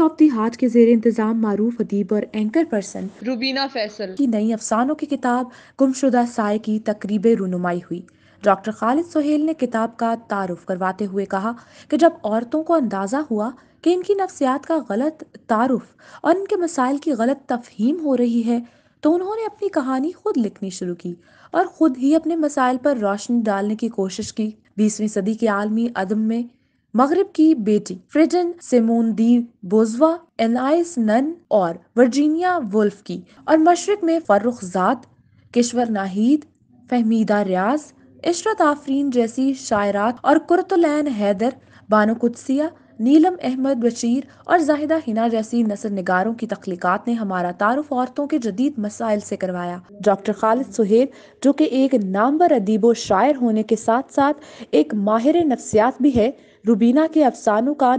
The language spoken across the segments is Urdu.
آپتی ہاج کے زیر انتظام معروف ادیب اور اینکر پرسن روبینہ فیصل کی نئی افسانوں کی کتاب گم شدہ سائے کی تقریب رونمائی ہوئی ڈاکٹر خالد سہیل نے کتاب کا تعارف کرواتے ہوئے کہا کہ جب عورتوں کو اندازہ ہوا کہ ان کی نفسیات کا غلط تعارف اور ان کے مسائل کی غلط تفہیم ہو رہی ہے تو انہوں نے اپنی کہانی خود لکھنی شروع کی اور خود ہی اپنے مسائل پر روشن ڈالنے کی کوشش کی بیسویں صدی کے عالمی عدم میں مغرب کی بیٹی فریڈن سیمون دی بوزوا نن اور ورجینیا وولف کی اور مشرق میں فرخ ذات کشور ناہید فہمیدہ ریاض عشرت آفرین جیسی شاعرات اور کرتلین حیدر بانو نیلم احمد بشیر اور زاہدہ ہینا جیسی نثر نگاروں کی تخلیقات نے ہمارا تعارف عورتوں کے جدید مسائل سے کروایا ڈاکٹر خالد سہیب جو کہ ایک نامبر ادیب و شاعر ہونے کے ساتھ ساتھ ایک ماہر نفسیات بھی ہے روبینہ کے افسانوں کا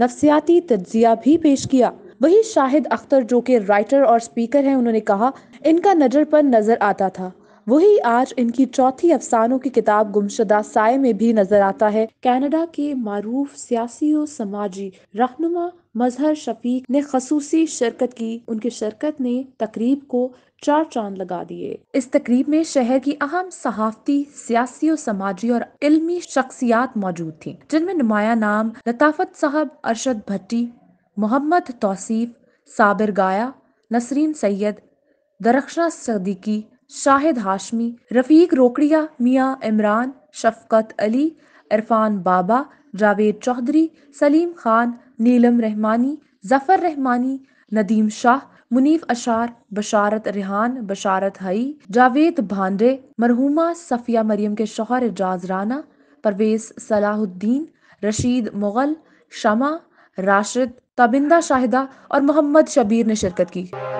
نفسیاتی تجزیہ بھی پیش کیا وہی شاہد اختر جو کہ رائٹر اور سپیکر ہیں انہوں نے کہا ان کا نظر پر نظر آتا تھا وہی آج ان کی چوتھی افسانوں کی کتاب گمشدہ سائے میں بھی نظر آتا ہے کینیڈا کے معروف سیاسی و سماجی رہنما مظہر شفیق نے خصوصی شرکت کی ان کی شرکت نے تقریب کو چار چاند لگا دیے اس تقریب میں شہر کی اہم صحافتی سیاسی و سماجی اور علمی شخصیات موجود تھیں جن میں نمایاں نام لطافت صاحب ارشد بھٹی محمد توصیف صابر گایا نسرین سید درخشا صدیقی شاہد ہاشمی رفیق روکڑیا میاں عمران شفقت علی عرفان بابا جاوید چودھری سلیم خان نیلم رحمانی ظفر رحمانی ندیم شاہ منیف اشار بشارت ریحان بشارت ہی جاوید بھانڈے مرحومہ صفیہ مریم کے شوہر اجاز رانا پرویز صلاح الدین رشید مغل شمع راشد تابندہ شاہدہ اور محمد شبیر نے شرکت کی